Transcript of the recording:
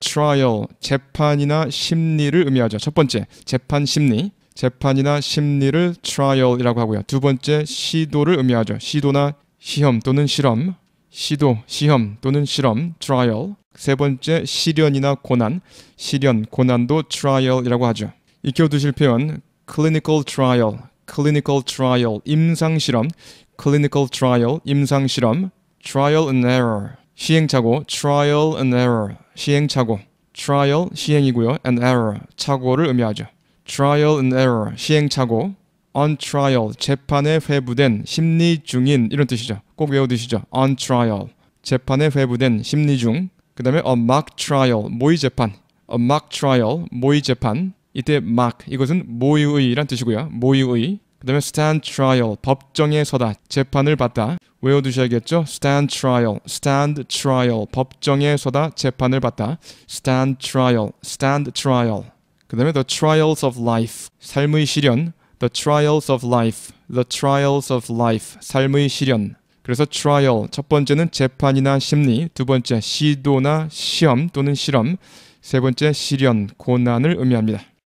trial 재판이나 심리를 의미하죠. 첫 번째 재판 심리 재판이나 심리를 trial이라고 하고요. 두 번째 시도를 의미하죠. 시도나 시험 또는 실험 시도 시험 또는 실험 trial 세 번째 시련이나 고난 시련 고난도 trial이라고 하죠. 익혀두실 표현 clinical trial clinical trial 임상 실험 clinical trial 임상 실험 trial and error 시행착오 trial and error 시행착오 trial 시행이고요 and error 착오를 의미하죠. trial and error 시행착오 on trial 재판에 회부된 심리 중인 이런 뜻이죠. 꼭 외워두시죠. on trial 재판에 회부된 심리 중 그다음에 a mock trial 모의 재판 a mock trial 모의 재판 이때 mock 이것은 모의의란 뜻이고요. 모의의 그다음에 stand trial 법정에 서다 재판을 받다 외워두셔야겠죠. stand trial, stand trial, 법정에 서다 재판을 받다. stand trial, stand trial. 그 다음에 the trials of life, 삶의 시련. the trials of life, the trials of life, 삶의 시련. 그래서 trial, 첫 번째는 재판이나 심리, 두 번째 시도나 시험 또는 실험, 세 번째 시련, 고난을 의미합니다.